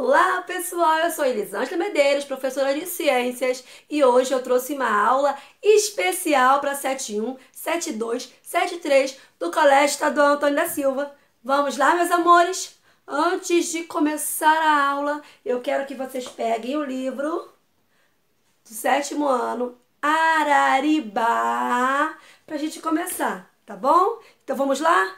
Olá pessoal, eu sou Elisângela Medeiros, professora de Ciências, e hoje eu trouxe uma aula especial para 71, 72, 73 do Colégio Estadual Antônio da Silva. Vamos lá, meus amores? Antes de começar a aula, eu quero que vocês peguem o livro do sétimo ano, Araribá, para a gente começar, tá bom? Então vamos lá?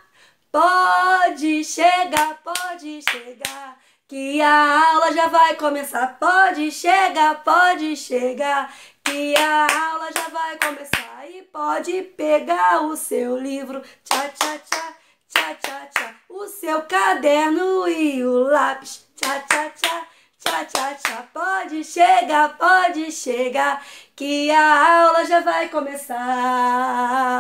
Pode chegar, pode chegar. Que a aula já vai começar. Pode chegar, pode chegar. Que a aula já vai começar. E pode pegar o seu livro. Tchá, tchá, tchá. Tchá, tchá, tchá. O seu caderno e o lápis. Tchá, tchá, tchá. Tchá, tchá, tchá, pode chegar, pode chegar, que a aula já vai começar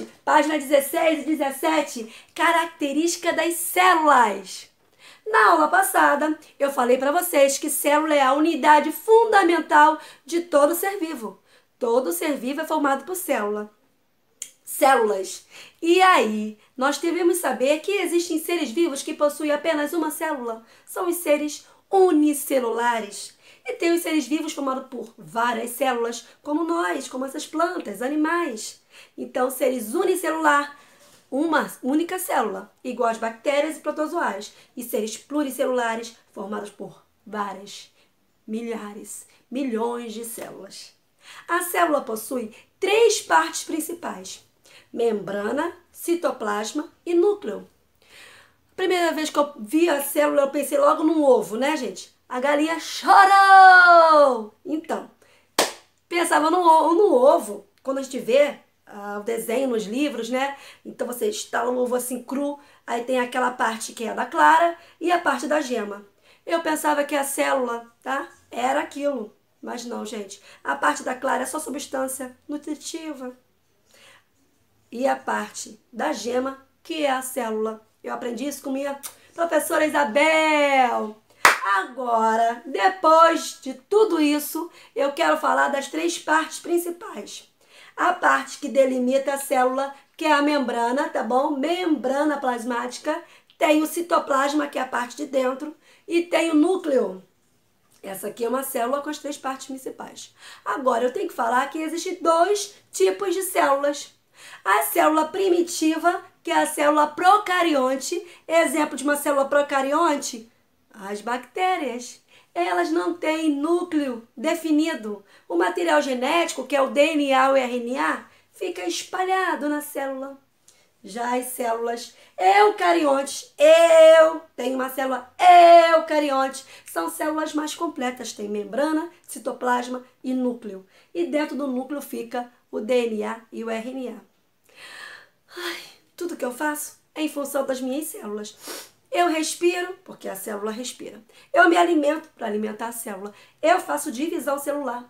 hoje, página 16 e 17, característica das células. Na aula passada, eu falei para vocês que célula é a unidade fundamental de todo ser vivo. Todo ser vivo é formado por célula. Células. E aí, nós devemos saber que existem seres vivos que possuem apenas uma célula. São os seres unicelulares. E tem os seres vivos formados por várias células, como nós, como essas plantas, animais. Então, seres unicelular, uma única célula, igual as bactérias e protozoários. E seres pluricelulares, formados por várias, milhares, milhões de células. A célula possui três partes principais: membrana, citoplasma e núcleo. Primeira vez que eu vi a célula, eu pensei logo num ovo, né, gente? A galinha chorou! Então, pensava no, no ovo. Quando a gente vê uh, o desenho nos livros, né? Então você instala um ovo assim cru, aí tem aquela parte que é da clara e a parte da gema. Eu pensava que a célula, tá? Era aquilo. Mas não, gente. A parte da clara é só substância nutritiva. E a parte da gema, que é a célula eu aprendi isso com minha professora Isabel. Agora, depois de tudo isso, eu quero falar das três partes principais. A parte que delimita a célula, que é a membrana, tá bom? Membrana plasmática. Tem o citoplasma, que é a parte de dentro. E tem o núcleo. Essa aqui é uma célula com as três partes principais. Agora, eu tenho que falar que existem dois tipos de células. A célula primitiva, que é a célula procarionte, exemplo de uma célula procarionte, as bactérias. Elas não têm núcleo definido. O material genético, que é o DNA ou RNA, fica espalhado na célula. Já as células eucariontes, eu tenho uma célula eucarionte, são células mais completas, tem membrana, citoplasma e núcleo. E dentro do núcleo fica o DNA e o RNA. Ai, tudo que eu faço é em função das minhas células. Eu respiro, porque a célula respira. Eu me alimento para alimentar a célula. Eu faço divisão celular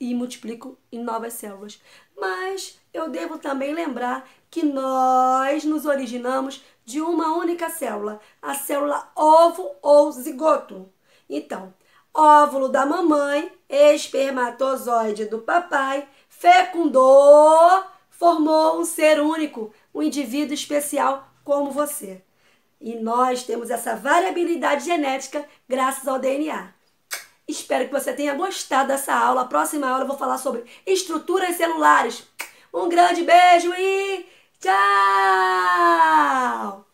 e multiplico em novas células. Mas eu devo também lembrar que nós nos originamos de uma única célula, a célula ovo ou zigoto. Então, óvulo da mamãe, espermatozoide do papai, fecundou, formou um ser único, um indivíduo especial como você. E nós temos essa variabilidade genética graças ao DNA. Espero que você tenha gostado dessa aula. A próxima aula eu vou falar sobre estruturas celulares. Um grande beijo e tchau!